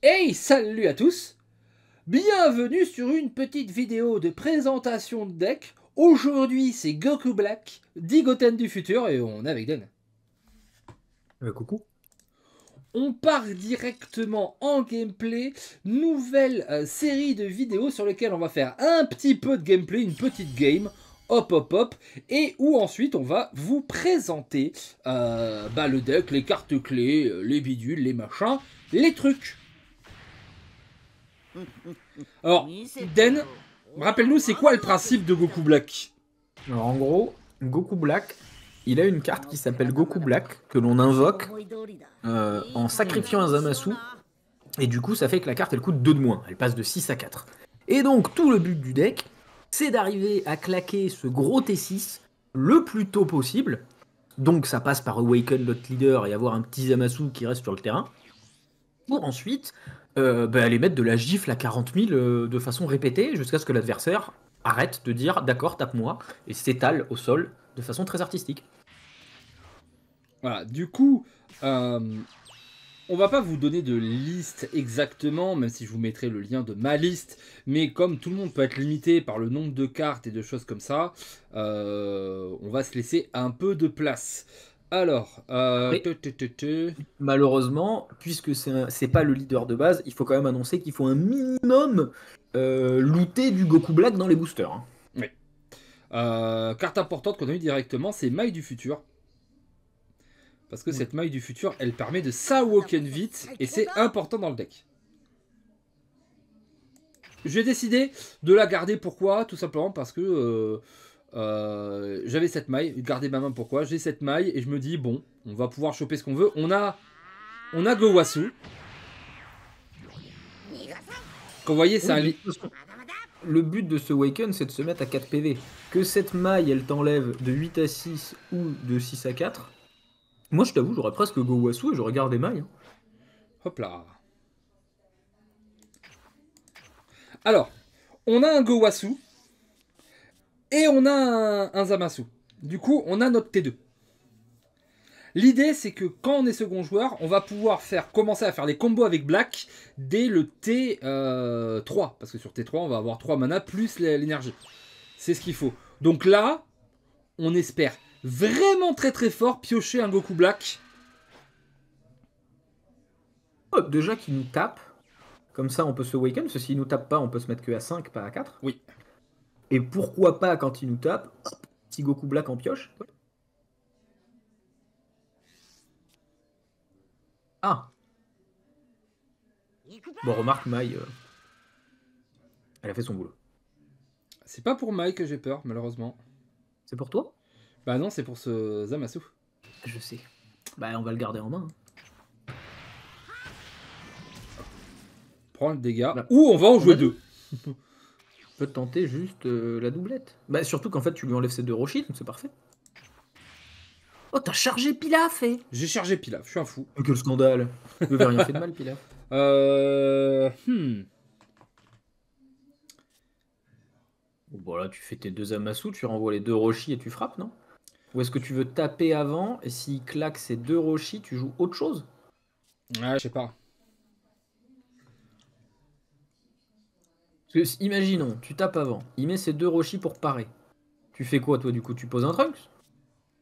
Hey, salut à tous Bienvenue sur une petite vidéo de présentation de deck. Aujourd'hui, c'est Goku Black, Digoten du futur, et on est avec Den. Euh, coucou. On part directement en gameplay, nouvelle euh, série de vidéos sur lesquelles on va faire un petit peu de gameplay, une petite game, hop hop hop, et où ensuite on va vous présenter euh, bah, le deck, les cartes clés, les bidules, les machins, les trucs. Alors, Den, rappelle-nous, c'est quoi le principe de Goku Black Alors, en gros, Goku Black, il a une carte qui s'appelle Goku Black, que l'on invoque euh, en sacrifiant un Zamasu. Et du coup, ça fait que la carte, elle coûte 2 de moins. Elle passe de 6 à 4. Et donc, tout le but du deck, c'est d'arriver à claquer ce gros T6 le plus tôt possible. Donc, ça passe par Awaken Lot Leader et avoir un petit Zamasu qui reste sur le terrain. Pour ensuite euh, bah, mettre de la gifle à 40 000 euh, de façon répétée jusqu'à ce que l'adversaire arrête de dire d'accord, tape-moi et s'étale au sol de façon très artistique. Voilà, du coup, euh, on va pas vous donner de liste exactement, même si je vous mettrai le lien de ma liste, mais comme tout le monde peut être limité par le nombre de cartes et de choses comme ça, euh, on va se laisser un peu de place. Alors, euh, malheureusement, puisque c'est pas le leader de base, il faut quand même annoncer qu'il faut un minimum euh, looter du Goku Black dans les boosters. Hein. Euh, carte importante qu'on a eu directement, c'est Maille du futur. Parce que cette maille du futur, elle permet de s'awoken vite et c'est important dans le deck. J'ai décidé de la garder pourquoi Tout simplement parce que euh, j'avais cette maille, gardez ma main pourquoi, j'ai cette maille et je me dis bon, on va pouvoir choper ce qu'on veut. On a on a Gowasu. Quand vous voyez, c'est un Le but de ce Waken, c'est de se mettre à 4 PV. Que cette maille, elle t'enlève de 8 à 6 ou de 6 à 4. Moi, je t'avoue, j'aurais presque Go Wasu et regarde gardé mailles hein. Hop là. Alors, on a un Go Wasu. Et on a un, Zamasu. Du coup, on a notre T2. L'idée, c'est que quand on est second joueur, on va pouvoir faire, commencer à faire les combos avec Black dès le T3. Euh, parce que sur T3, on va avoir 3 mana plus l'énergie. C'est ce qu'il faut. Donc là, on espère vraiment très très fort piocher un Goku Black. déjà qu'il nous tape. Comme ça, on peut se waken. Parce que s'il nous tape pas, on peut se mettre que à 5, pas à 4. Oui. Et pourquoi pas, quand il nous tape, petit Goku Black en pioche. Ah Bon, remarque, Mai, euh, elle a fait son boulot. C'est pas pour Mai que j'ai peur, malheureusement. C'est pour toi Bah non, c'est pour ce Zamasu. Je sais. Bah on va le garder en main. Hein. Prends le dégât. on va en jouer deux. peux tenter juste euh, la doublette. Bah, surtout qu'en fait, tu lui enlèves ses deux rochis, donc c'est parfait. Oh, t'as chargé Pilaf et... Eh. J'ai chargé Pilaf, je suis un fou. quel scandale Il rien de mal, Pilaf. Euh. Hmm. Bon, là, tu fais tes deux amassous, tu renvoies les deux rochis et tu frappes, non Ou est-ce que tu veux taper avant et s'il claque ses deux rochis, tu joues autre chose Ouais, ah, je sais pas. imaginons, tu tapes avant, il met ses deux Roshi pour parer. Tu fais quoi toi du coup Tu poses un Trunks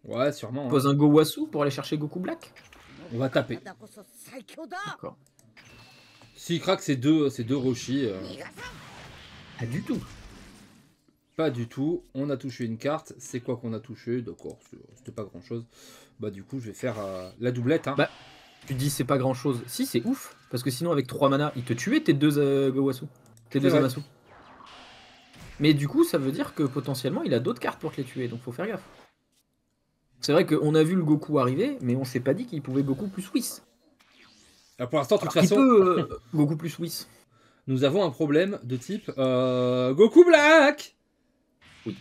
Ouais, sûrement. Tu un hein. poses un Gowasu pour aller chercher Goku Black On va taper. D'accord. S'il craque ses deux, ces deux Roshi. Euh, pas du tout. Pas du tout. On a touché une carte. C'est quoi qu'on a touché D'accord, c'était pas grand chose. Bah, du coup, je vais faire euh, la doublette. Hein. Bah, tu dis c'est pas grand chose. Si, c'est ouf. Parce que sinon, avec 3 manas, il te tuait tes deux go euh, Gowasu les Mais du coup, ça veut dire que potentiellement, il a d'autres cartes pour te les tuer, donc faut faire gaffe. C'est vrai qu'on a vu le Goku arriver, mais on s'est pas dit qu'il pouvait beaucoup plus Swiss. Ah, pour l'instant, de toute façon. Peut, euh, plus Swiss. Nous avons un problème de type euh, Goku Black Oui.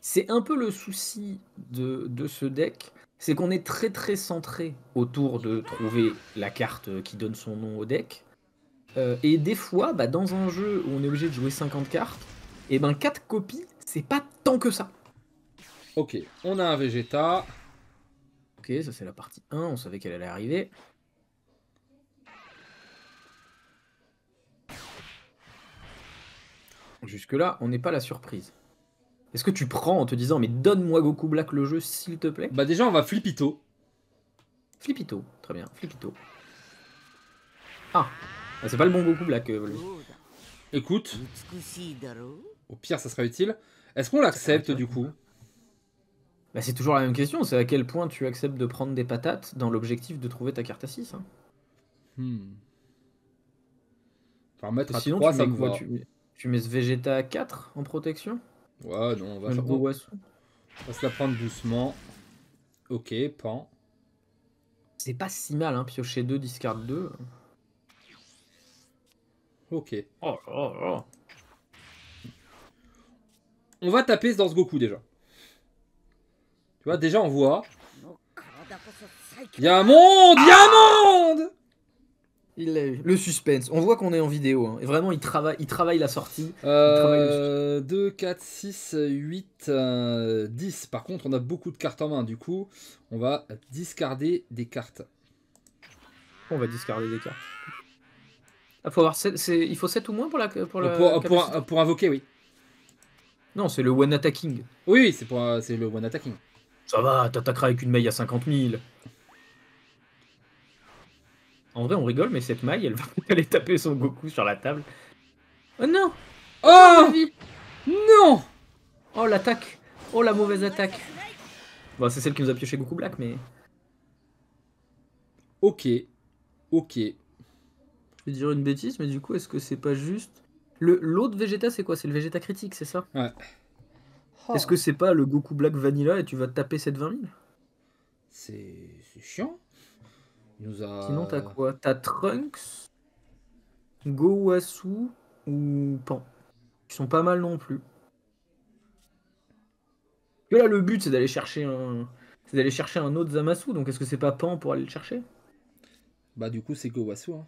C'est un peu le souci de, de ce deck, c'est qu'on est très très centré autour de trouver la carte qui donne son nom au deck. Euh, et des fois, bah, dans un jeu où on est obligé de jouer 50 cartes, et eh ben 4 copies, c'est pas tant que ça. Ok, on a un Vegeta. Ok, ça c'est la partie 1, on savait qu'elle allait arriver. Jusque-là, on n'est pas la surprise. Est-ce que tu prends en te disant, mais donne-moi Goku Black le jeu, s'il te plaît Bah déjà, on va Flipito. Flipito, très bien, Flipito. Ah, ah, c'est pas le bon Goku Black, euh, Écoute, au pire, ça sera utile. Est-ce qu'on l'accepte du coup bah, C'est toujours la même question, c'est à quel point tu acceptes de prendre des patates dans l'objectif de trouver ta carte à 6. Hein hmm. Sinon, tu, mets ce Vegeta à 4 en protection Ouais, non, on va, faire... on va se la prendre doucement. Ok, pan. C'est pas si mal, hein, piocher 2, discard 2. Ok. Oh, oh, oh. On va taper dans ce Goku déjà. Tu vois, déjà on voit. Il y un monde Il monde Le suspense. On voit qu'on est en vidéo. Hein. Et vraiment, il travaille, il travaille la sortie. 2, 4, 6, 8, 10. Par contre, on a beaucoup de cartes en main. Du coup, on va discarder des cartes. On va discarder des cartes. Ah, il faut 7 ou moins pour la pour, pour, invoquer, oui. Non, c'est le one attacking. Oui, c'est pour c'est le one attacking. Ça va, t'attaqueras avec une maille à 50 000. En vrai, on rigole, mais cette maille, elle va aller taper son Goku sur la table. Oh non Oh Non Oh l'attaque Oh la mauvaise attaque Bon, c'est celle qui nous a pioché Goku Black, mais... Ok. Ok je vais dire une bêtise, mais du coup, est-ce que c'est pas juste. Le, l'autre Vegeta, c'est quoi C'est le Vegeta critique, c'est ça Ouais. Oh. Est-ce que c'est pas le Goku Black Vanilla et tu vas taper cette 20 000 C'est, c'est chiant. nous a... Sinon, t'as quoi T'as Trunks, Gowasu ou Pan. Ils sont pas mal non plus. Et là, le but, c'est d'aller chercher un, c'est d'aller chercher un autre Zamasu. Donc, est-ce que c'est pas Pan pour aller le chercher Bah, du coup, c'est Gowasu. Hein.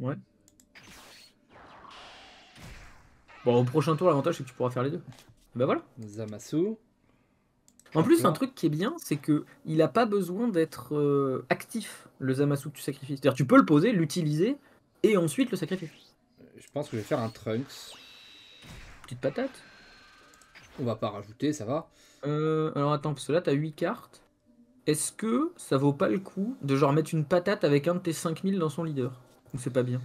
Ouais. Bon, au prochain tour, l'avantage c'est que tu pourras faire les deux. ben voilà. Zamasu. En plus, un truc qui est bien, c'est que il a pas besoin d'être euh, actif le Zamasu que tu sacrifies. C'est-à-dire, tu peux le poser, l'utiliser et ensuite le sacrifier. Euh, je pense que je vais faire un Trunks. Petite patate. On va pas rajouter, ça va. Euh, alors attends, parce que là, t'as 8 cartes. Est-ce que ça vaut pas le coup de genre mettre une patate avec un de tes 5000 dans son leader ou c'est pas bien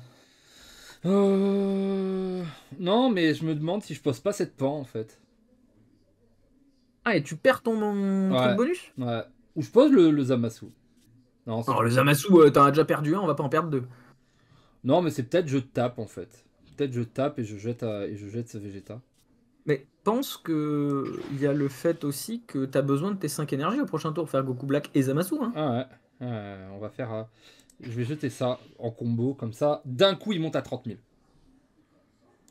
euh, Non, mais je me demande si je pose pas cette pan en fait. Ah, et tu perds ton, bonus Ouais. Ou je pose le, le Zamasu. Non, le Zamasu, euh, t'en as déjà perdu un, on va pas en perdre deux. Non, mais c'est peut-être je tape en fait. Peut-être je tape et je jette, euh, et je jette ce Vegeta. Mais pense que il y a le fait aussi que t'as besoin de tes 5 énergies au prochain tour faire Goku Black et Zamasu. Hein. Ah ouais. on va faire. Je vais jeter ça en combo comme ça. D'un coup, il monte à 30 000.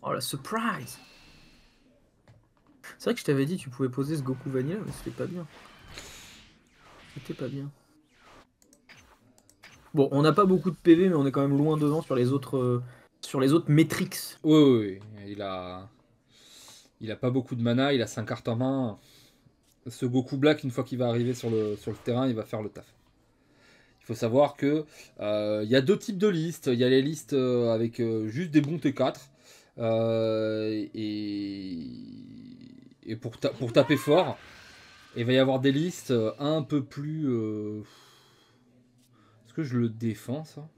Oh la surprise C'est vrai que je t'avais dit tu pouvais poser ce Goku Vanilla, mais c'était pas bien. C'était pas bien. Bon, on n'a pas beaucoup de PV, mais on est quand même loin devant sur les autres, euh, sur les autres Matrix. Oui, oui, il a, il a pas beaucoup de mana, il a 5 cartes en main. Ce Goku Black, une fois qu'il va arriver sur le, sur le terrain, il va faire le taf faut savoir que euh, il y a deux types de listes. Il y a les listes euh, avec euh, juste des bons T4 et, pour, pour taper fort. il va y avoir des listes un peu plus. Est-ce que je le défends ça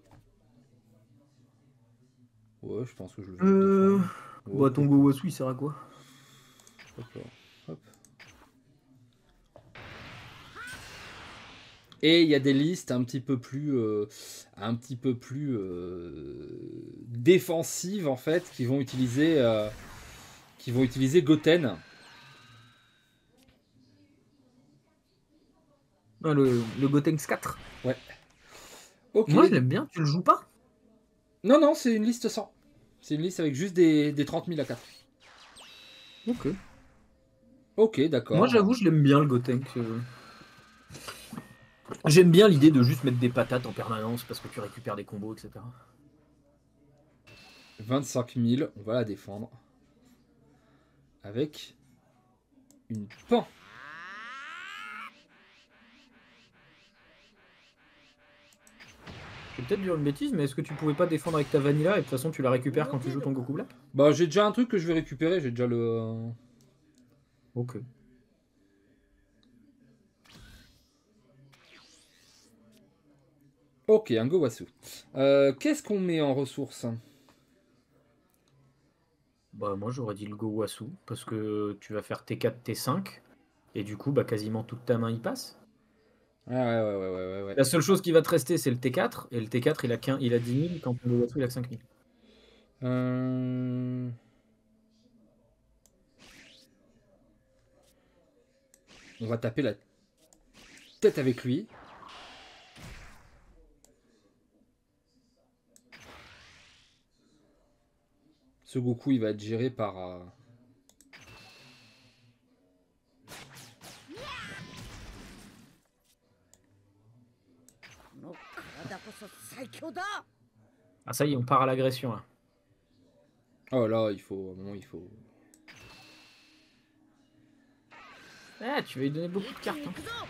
Ouais, je pense que je le. Défends. Bah, ouais, il sert à quoi Et il y a des listes un petit peu plus, euh, un petit peu plus euh, défensives en fait, qui vont utiliser, euh, qui vont utiliser Goten. le, Gotenks 4 Ouais. Moi je l'aime bien, tu le joues pas Non, non, c'est une liste sans. C'est une liste avec juste des, des 30 000 à 4. Ok. Ok, d'accord. Moi j'avoue, je l'aime bien le Gotenks. J'aime bien l'idée de juste mettre des patates en permanence parce que tu récupères des combos, etc. 25 000, on va la défendre. Avec une pan. C'est peut-être dur une bêtise, mais est-ce que tu pouvais pas défendre avec ta Vanilla et de toute façon tu la récupères quand tu joues ton Goku Black Bah j'ai déjà un truc que je vais récupérer, j'ai déjà le... Ok. Ok, un Gowasu. Euh, Qu'est-ce qu'on met en ressources Bah moi j'aurais dit le Gowasu, parce que tu vas faire T4, T5, et du coup bah quasiment toute ta main y passe. ouais, ouais, ouais, ouais, La seule chose qui va te rester c'est le T4, et le T4 il a, 15, il a 10 000, quand le Gowasu il a 5 000. Euh... On va taper la tête avec lui. Ce Goku, il va être géré par... Euh, ah ça y est, on part à l'agression là. Oh là, il faut... il faut... Ah, tu vas lui donner beaucoup de cartes. Hein.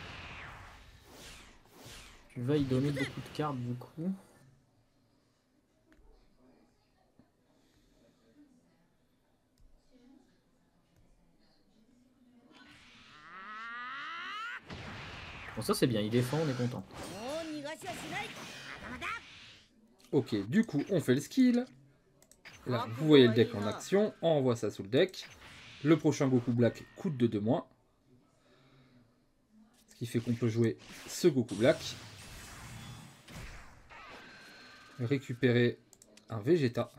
Tu vas y donner beaucoup de cartes beaucoup. ça c'est bien, il défend, on est content. Ok, du coup, on fait le skill. Là, vous voyez le deck en action, on envoie ça sous le deck. Le prochain Goku Black coûte de 2 moins. Ce qui fait qu'on peut jouer ce Goku Black. Récupérer un Vegeta.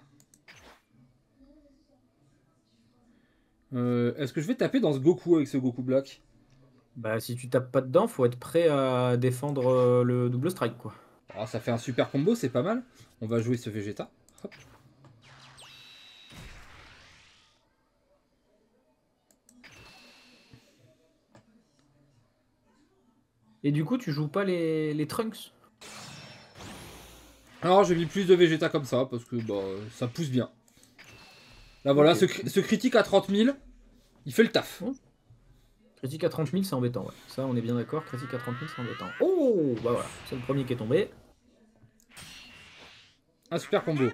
Euh, est-ce que je vais taper dans ce Goku avec ce Goku Black bah, si tu tapes pas dedans, faut être prêt à défendre euh, le double strike, quoi. Ah, ça fait un super combo, c'est pas mal. On va jouer ce Vegeta. Et du coup, tu joues pas les, Trunks Alors, ah, je vis plus de Vegeta comme ça, parce que bah, ça pousse bien. Là, voilà, ce, critique à 30 000, il fait le taf. Critique à 30 000, c'est embêtant, Ça, on est bien d'accord, critique à 30 000, c'est embêtant. Oh Bah voilà, c'est le premier qui est tombé. Un super combo. Au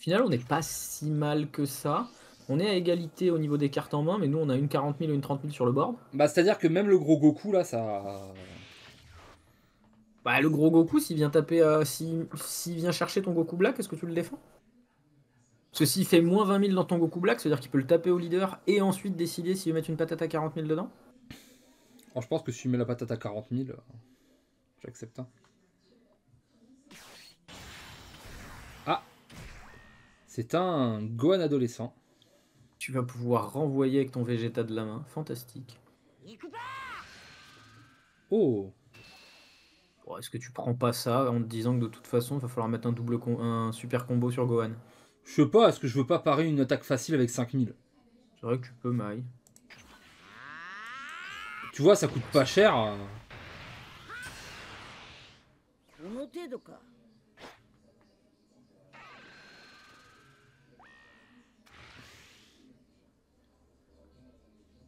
final, on n'est pas si mal que ça. On est à égalité au niveau des cartes en main, mais nous, on a une 40 000 et une 30 000 sur le board. Bah, c'est-à-dire que même le gros Goku, là, ça... Bah, le gros Goku, s'il vient taper, euh, s'il vient chercher ton Goku Black, est-ce que tu le défends Ceci fait moins 20 000 dans ton Goku Black, c'est-à-dire qu'il peut le taper au leader et ensuite décider s'il veut mettre une patate à 40 000 dedans Je pense que si je mets la patate à 40 000, euh, j'accepte. Hein. Ah C'est un Gohan adolescent. Tu vas pouvoir renvoyer avec ton Vegeta de la main. Fantastique. Oh, oh Est-ce que tu prends pas ça en te disant que de toute façon, il va falloir mettre un, double un super combo sur Gohan je sais pas, est-ce que je veux pas parer une attaque facile avec 5000 C'est vrai que tu peux, Tu vois, ça coûte pas cher. Euh.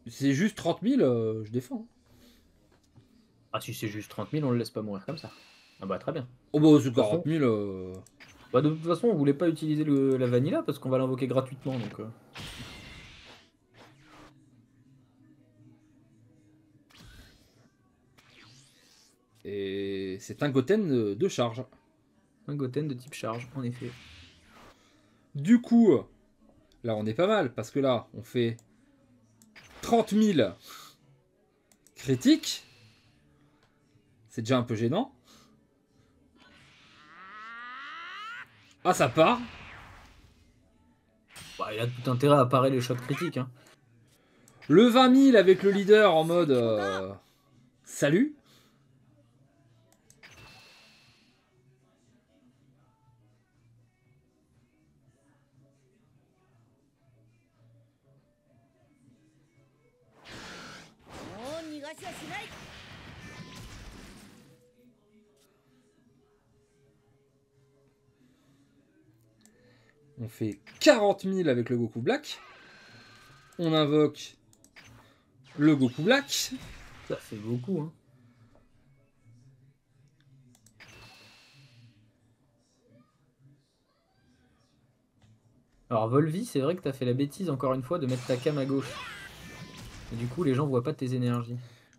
C'est juste 30 000, euh, je défends. Ah, si c'est juste 30 000, on le laisse pas mourir comme ça. Ah bah très bien. Oh bah c'est 40 000... Bah, de toute façon, on voulait pas utiliser le, la vanilla parce qu'on va l'invoquer gratuitement. donc. Euh. Et c'est un Goten de charge. Un Goten de type charge, en effet. Du coup, là on est pas mal parce que là on fait 30 000 critiques. C'est déjà un peu gênant. Ah, ça part bah, Il a tout intérêt à parer les chocs critiques. Hein. Le 20 000 avec le leader en mode euh, Salut On fait 40 000 avec le Goku Black. On invoque le Goku Black. Ça fait beaucoup, hein. Alors Volvi, c'est vrai que t'as fait la bêtise encore une fois de mettre ta cam à gauche. Et du coup, les gens voient pas tes énergies.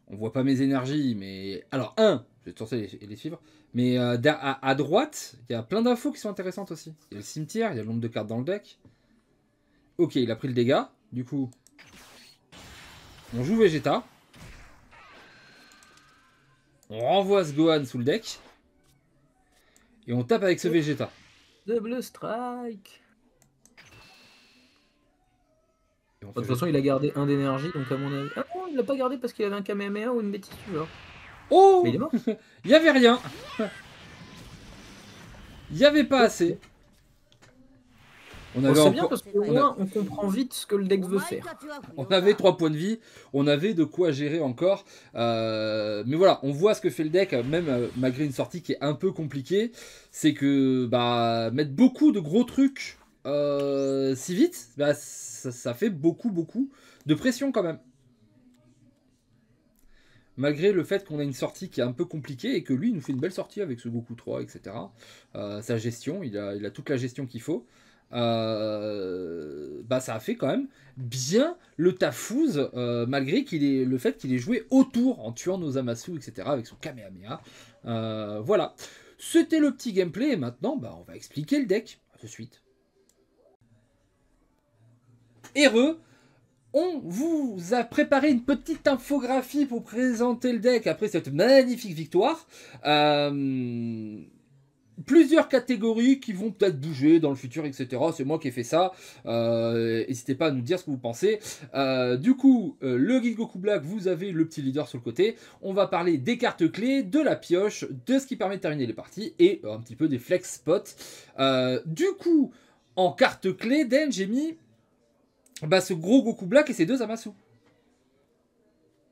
On voit pas mes énergies, mais alors un, je vais tenter les, les suivre. Mais euh, à, droite, il y a plein d'infos qui sont intéressantes aussi. Il y a le cimetière, il y a le nombre de cartes dans le deck. Ok, il a pris le dégât. Du coup, on joue Vegeta. On renvoie ce Gohan sous le deck. Et on tape avec ce oh. Vegeta. Double strike. Bah, de toute façon, il a gardé un d'énergie, donc à mon avis. Ah non, il l'a pas gardé parce qu'il avait un Kamehameha ou une bêtise Oh il n'y avait rien. Il y avait pas assez. On, avait comprend vite ce que le deck veut faire. On avait 3 points de vie, on avait de quoi gérer encore. Euh, mais voilà, on voit ce que fait le deck, même euh, malgré une sortie qui est un peu compliquée. C'est que bah, mettre beaucoup de gros trucs euh, si vite, bah, ça, ça, fait beaucoup, beaucoup de pression quand même malgré le fait qu'on a une sortie qui est un peu compliquée et que lui, il nous fait une belle sortie avec ce Goku 3, etc. Euh, sa gestion, il a, toute la gestion qu'il faut. Euh, bah ça a fait quand même bien le tafouze, euh, malgré qu'il est le fait qu'il ait joué autour en tuant nos Amasu etc avec son Kamehameha voilà c'était le petit gameplay et maintenant bah, on va expliquer le deck à de suite heureux on vous a préparé une petite infographie pour présenter le deck après cette magnifique victoire. Euh, plusieurs catégories qui vont peut-être bouger dans le futur, etc. C'est moi qui ai fait ça. Euh, n'hésitez pas à nous dire ce que vous pensez. Euh, du coup, le guide Goku Black, vous avez le petit leader sur le côté. On va parler des cartes clés, de la pioche, de ce qui permet de terminer les parties et un petit peu des flex spots. du coup, en carte clé, Den, j'ai mis bah, ce gros Goku Black et ses deux Amasu.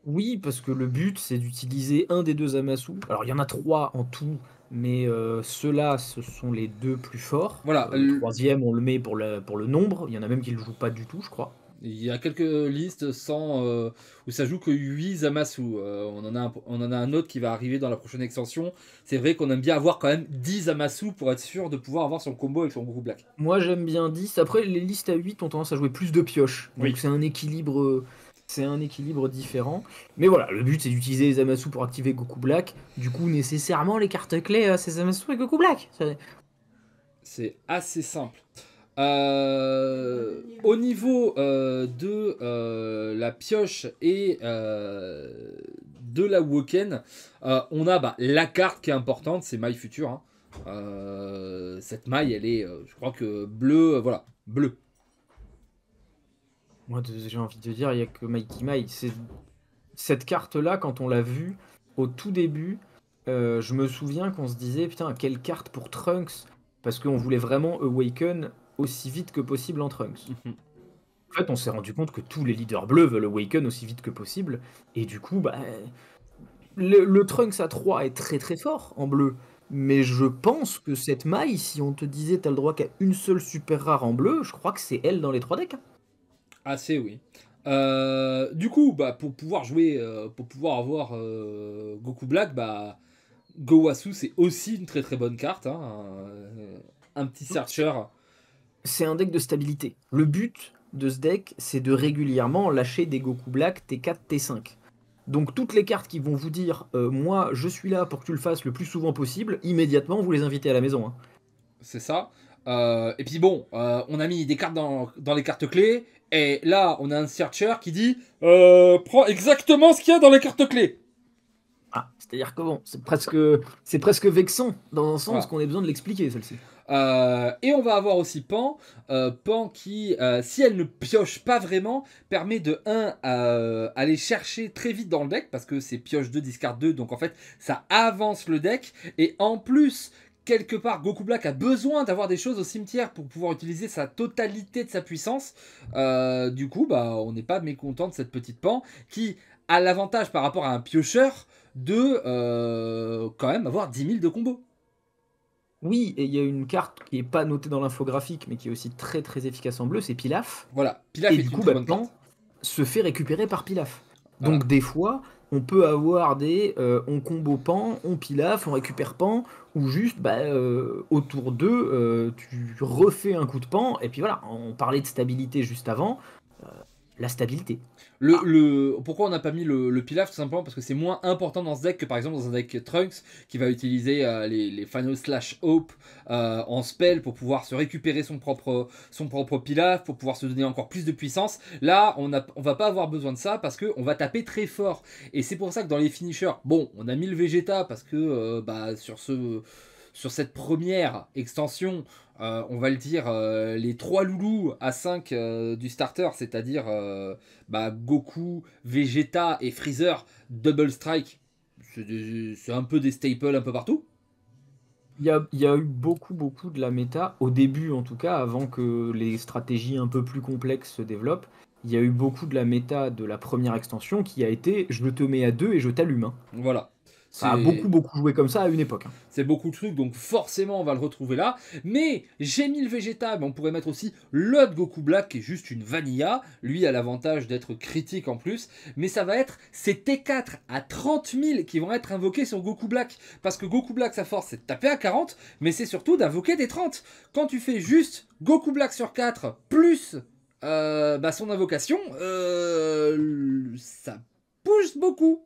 Oui, parce que le but, c'est d'utiliser un des deux Amasu. Alors, il y en a trois en tout, mais euh, ceux-là, ce sont les deux plus forts. Voilà. Euh, le troisième, on le met pour le, pour le nombre. Il y en a même qui ne le jouent pas du tout, je crois. Il y a quelques listes sans, euh, où ça joue que 8 Zamasu. Euh, on, en a un, on en a un autre qui va arriver dans la prochaine extension. C'est vrai qu'on aime bien avoir quand même 10 Zamasu pour être sûr de pouvoir avoir son combo avec son Goku black. Moi j'aime bien 10. Après, les listes à 8 ont tendance à jouer plus de pioches. Donc c'est un équilibre. C'est un équilibre différent. Mais voilà, le but c'est d'utiliser les Zamasu pour activer Goku Black. Du coup, nécessairement, les cartes clés, euh, c'est Zamasu et Goku Black. C'est assez simple. Euh, au niveau euh, de euh, la pioche et de la Woken, on a bah, la carte qui est importante, c'est maille future. Hein. cette maille, elle est, je crois que bleu, voilà, bleu. Moi, j'ai envie de dire, il n'y a que Mikey Maï. Cette carte-là, quand on l'a vue au tout début, je me souviens qu'on se disait, putain, quelle carte pour Trunks parce qu'on voulait vraiment Awaken aussi vite que possible en Trunks. Mhm. En fait, on s'est rendu compte que tous les leaders bleus veulent Awaken aussi vite que possible, et du coup, bah, le, Trunks à 3 est très très fort en bleu, mais je pense que cette maille, si on te disait t'as le droit qu'à une seule super rare en bleu, je crois que c'est elle dans les trois decks. Ah c'est oui. Euh, du coup, bah, pour pouvoir jouer, euh, pour pouvoir avoir euh, Goku Black, bah, Gowasu c'est aussi une très très bonne carte. Hein. un petit searcher c'est un deck de stabilité. Le but de ce deck, c'est de régulièrement lâcher des Goku Black T4, T5. Donc toutes les cartes qui vont vous dire euh, moi je suis là pour que tu le fasses le plus souvent possible, immédiatement vous les invitez à la maison. Hein. C'est ça. Euh, et puis bon, euh, on a mis des cartes dans, dans, les cartes clés, et là on a un searcher qui dit prends exactement ce qu'il y a dans les cartes clés. C'est-à-dire que c'est presque, c'est presque vexant dans un sens qu'on ait besoin de l'expliquer celle-ci. Euh, et on va avoir aussi Pan, euh, Pan qui, euh, si elle ne pioche pas vraiment, permet de 1 aller chercher très vite dans le deck, parce que c'est pioche 2, discard 2, donc en fait ça avance le deck, et en plus, quelque part, Goku Black a besoin d'avoir des choses au cimetière pour pouvoir utiliser sa totalité de sa puissance, du coup, bah, on n'est pas mécontent de cette petite Pan, qui a l'avantage par rapport à un piocheur, de euh, quand même avoir 10 000 de combos. Oui, et il y a une carte qui n'est pas notée dans l'infographique, mais qui est aussi très très efficace en bleu, c'est Pilaf. Voilà, Pilaf et du coup, maintenant, se fait récupérer par Pilaf. Donc des fois, on peut avoir des euh, on combo pan, on pilaf, on récupère pan, ou juste bah, euh, autour d'eux, tu refais un coup de pan, et puis voilà, on parlait de stabilité juste avant la stabilité. Ah. Le, pourquoi on n'a pas mis le, pilaf Tout simplement parce que c'est moins important dans ce deck que par exemple dans un deck Trunks qui va utiliser euh, les, les Final Slash Hope euh, en spell pour pouvoir se récupérer son propre, son propre pilaf, pour pouvoir se donner encore plus de puissance. Là, on a on va pas avoir besoin de ça parce qu'on va taper très fort. Et c'est pour ça que dans les finishers, bon, on a mis le Vegeta parce que euh, bah, sur, ce, sur cette première extension, euh, on va le dire, euh, les trois loulous à 5 euh, du starter, c'est-à-dire bah, Goku, Vegeta et Freezer, Double Strike, c'est un peu des staples un peu partout. Il y, a, eu beaucoup, beaucoup de la méta, au début en tout cas, avant que les stratégies un peu plus complexes se développent. Il y a eu beaucoup de la méta de la première extension qui a été je te mets à deux et je t'allume. Hein. Voilà. Ça a beaucoup, beaucoup joué comme ça à une époque. Hein. C'est beaucoup de trucs donc forcément, on va le retrouver là. Mais j'ai mis le Vegeta, on pourrait mettre aussi l'autre Goku Black, qui est juste une Vanilla. Lui a l'avantage d'être critique en plus. Mais ça va être ces T4 à 30 000 qui vont être invoqués sur Goku Black. Parce que Goku Black, sa force, c'est de taper à 40, mais c'est surtout d'invoquer des 30. Quand tu fais juste Goku Black sur 4, plus euh, bah, son invocation, euh, ça pousse beaucoup.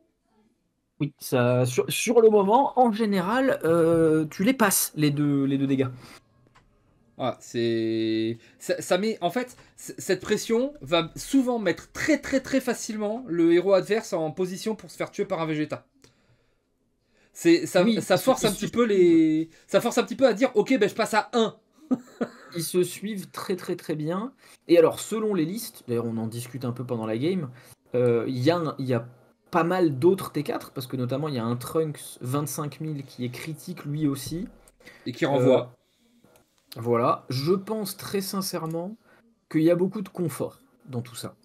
Oui, sur, le moment, en général, euh, tu les passes, les deux, les deux dégâts. Ah, c'est. Ça, met. En fait, cette pression va souvent mettre très très très facilement le héros adverse en position pour se faire tuer par un Vegeta. C'est, ça, ça force un petit peu les. Ça force un petit peu à dire ok, ben je passe à 1. ils se suivent très très très bien. Et alors, selon les listes, d'ailleurs, on en discute un peu pendant la game, euh, il y, y a pas mal d'autres T4, parce que notamment il y a un Trunks 25000 qui est critique lui aussi. Et qui renvoie. Euh, voilà, je pense très sincèrement qu'il y a beaucoup de confort dans tout ça.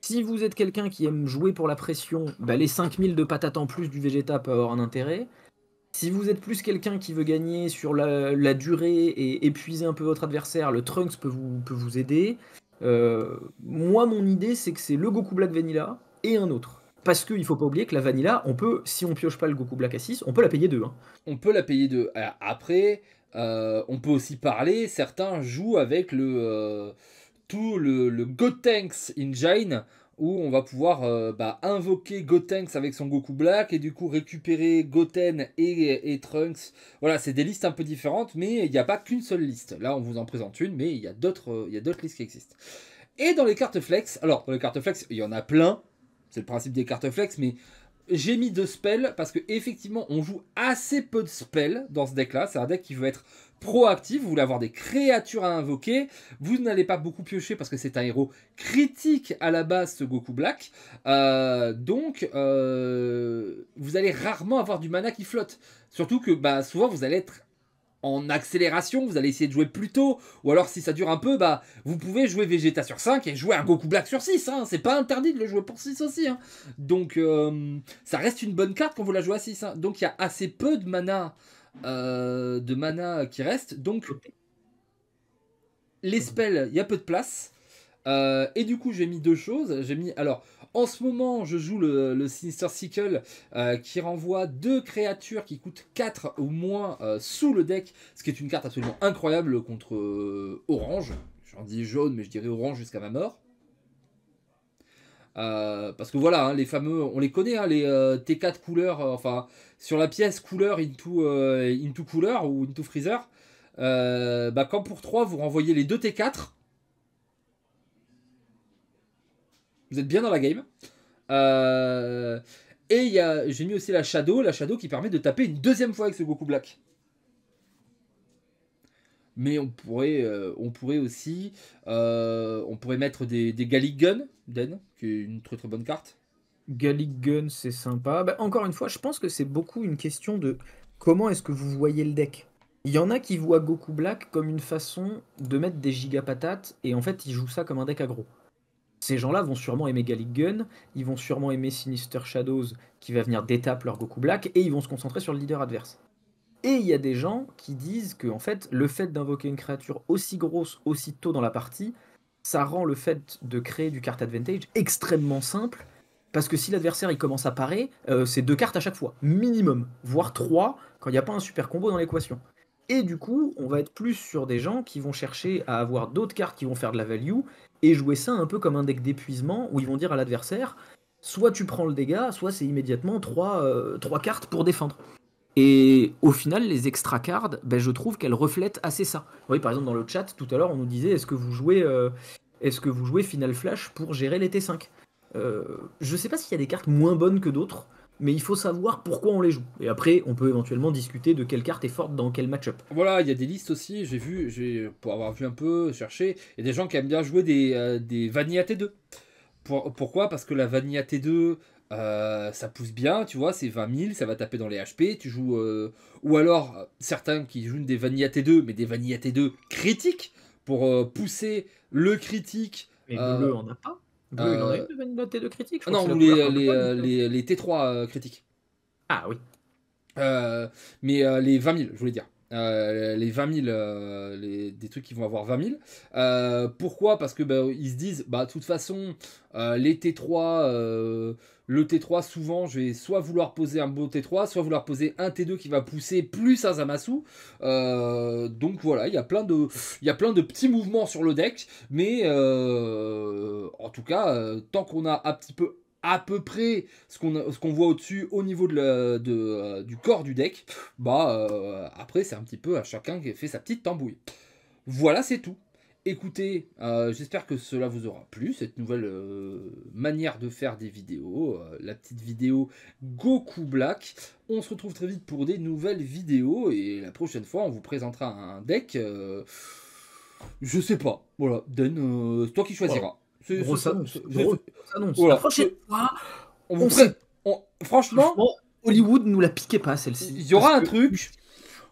Si vous êtes quelqu'un qui aime jouer pour la pression, bah les 5000 de patates en plus du Vegeta peuvent avoir un intérêt. Si vous êtes plus quelqu'un qui veut gagner sur la, durée et épuiser un peu votre adversaire, le Trunks peut vous, peut vous aider. Euh, moi, mon idée, c'est que c'est le Goku Black Vanilla et un autre. Parce qu'il ne faut pas oublier que la Vanilla, on peut, si on pioche pas le Goku Black 6, on peut la payer deux. Hein. On peut la payer deux. Euh, après, euh, on peut aussi parler, certains jouent avec le euh, tout le, le Gotenks Engine, où on va pouvoir bah, invoquer Gotenks avec son Goku Black, et du coup récupérer Goten et, et Trunks. Voilà, c'est des listes un peu différentes, mais il n'y a pas qu'une seule liste. Là, on vous en présente une, mais il y a d'autres listes qui existent. Et dans les cartes flex, alors dans les cartes flex, il y en a plein, c'est le principe des cartes flex, mais j'ai mis deux spells parce que effectivement on joue assez peu de spells dans ce deck là. C'est un deck qui veut être proactif, vous voulez avoir des créatures à invoquer, vous n'allez pas beaucoup piocher parce que c'est un héros critique à la base ce Goku Black, euh, donc euh, vous allez rarement avoir du mana qui flotte. Surtout que bah, souvent vous allez être en accélération, vous allez essayer de jouer plus tôt, ou alors si ça dure un peu, bah vous pouvez jouer Vegeta sur 5 et jouer un Goku Black sur 6, hein. c'est pas interdit de le jouer pour 6 aussi. Hein. Donc euh, ça reste une bonne carte quand vous la jouez à 6. Hein. Donc il y a assez peu de mana, euh, de mana qui reste, donc les spells, il y a peu de place. Euh, et du coup, j'ai mis deux choses. J'ai mis alors en ce moment, je joue le, Sinister Sickle euh, qui renvoie deux créatures qui coûtent 4 au moins euh, sous le deck, ce qui est une carte absolument incroyable contre orange. J'en dis jaune, mais je dirais orange jusqu'à ma mort. parce que voilà, hein, les fameux, on les connaît, hein, les T4 couleurs, enfin, sur la pièce couleur into, into couleur ou into freezer, bah, quand pour 3, vous renvoyez les deux T4, Vous êtes bien dans la game. Euh, et j'ai mis aussi la Shadow, la Shadow qui permet de taper une deuxième fois avec ce Goku Black. Mais on pourrait, euh, on pourrait aussi euh, on pourrait mettre des, des Gallic Gun, Den, qui est une très très bonne carte. Gallic Gun, c'est sympa. Bah, encore une fois, je pense que c'est beaucoup une question de comment est-ce que vous voyez le deck. Il y en a qui voient Goku Black comme une façon de mettre des giga patates et en fait ils jouent ça comme un deck aggro. Ces gens-là vont sûrement aimer Gallic Gun, ils vont sûrement aimer Sinister Shadows qui va venir d'étape leur Goku Black, et ils vont se concentrer sur le leader adverse. Et il y a des gens qui disent que en fait, le fait d'invoquer une créature aussi grosse aussi tôt dans la partie, ça rend le fait de créer du card advantage extrêmement simple, parce que si l'adversaire il commence à parer, euh, c'est deux cartes à chaque fois, minimum, voire trois, quand il n'y a pas un super combo dans l'équation. Et du coup, on va être plus sur des gens qui vont chercher à avoir d'autres cartes qui vont faire de la value et jouer ça un peu comme un deck d'épuisement où ils vont dire à l'adversaire soit tu prends le dégât, soit c'est immédiatement 3, euh, trois cartes pour défendre. Et au final, les extra cards, ben, je trouve qu'elles reflètent assez ça. Oui, par exemple, dans le chat, tout à l'heure, on nous disait est-ce que, vous jouez, euh, est-ce que vous jouez Final Flash pour gérer les T5 euh, Je ne sais pas s'il y a des cartes moins bonnes que d'autres mais il faut savoir pourquoi on les joue. Et après, on peut éventuellement discuter de quelle carte est forte dans quel match-up. Voilà, il y a des listes aussi, j'ai vu, j'ai, pour avoir vu un peu, chercher, il y a des gens qui aiment bien jouer des, euh, des Vanilla T2. pourquoi Parce que la Vanilla T2, euh, ça pousse bien, tu vois, c'est 20 000, ça va taper dans les HP, tu joues... Euh, ou alors, certains qui jouent des Vanilla T2, mais des Vanilla T2 critiques, pour pousser le critique... Mais le, on a pas Bleu, il en a euh, une de T2 critique oh Non, les, euh, T3 euh, critiques. Ah oui. mais les 20 000, je voulais dire. Euh, les 20 000, euh, des trucs qui vont avoir 20 000. Euh, pourquoi Parce que bah, ils se disent, bah de toute façon, les T3, le T3 souvent, je vais soit vouloir poser un beau T3, soit vouloir poser un T2 qui va pousser plus un Zamasu. donc voilà, il y a plein de, il y a plein de petits mouvements sur le deck, mais en tout cas, tant qu'on a un petit peu à peu près ce qu'on voit au-dessus au niveau de, euh, du corps du deck, bah euh, après c'est un petit peu à chacun qui fait sa petite tambouille. Voilà, c'est tout. Écoutez, euh, j'espère que cela vous aura plu, cette nouvelle manière de faire des vidéos, la petite vidéo Goku Black. On se retrouve très vite pour des nouvelles vidéos et la prochaine fois on vous présentera un deck. je sais pas, voilà, Den, c'est toi qui choisiras. Grosse annonce. Franchement, Hollywood Hollywood nous la piquait pas celle-ci. Il y aura un truc.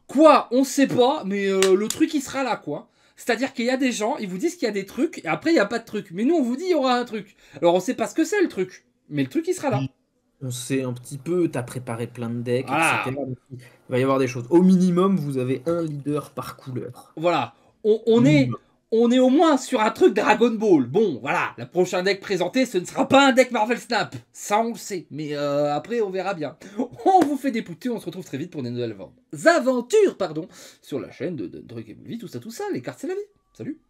Quoi On sait pas, mais euh, le truc il sera là quoi. C'est-à-dire qu'il y a des gens, ils vous disent qu'il y a des trucs, et après il n'y a pas de truc. Mais nous on vous dit il y aura un truc. Alors on sait pas ce que c'est le truc, mais le truc il sera là. On sait un petit peu, tu as préparé plein de decks, Il va y avoir des choses. Au minimum, vous avez un leader par couleur. Voilà. On, on est on est au moins sur un truc Dragon Ball. Bon, voilà, la prochain deck présenté, ce ne sera pas un deck Marvel Snap. Ça, on le sait. Mais euh, après, on verra bien. On vous fait des on se retrouve très vite pour des nouvelles Aventures, pardon, sur la chaîne de, de Drug tout ça, tout ça. Les cartes, c'est la vie. Salut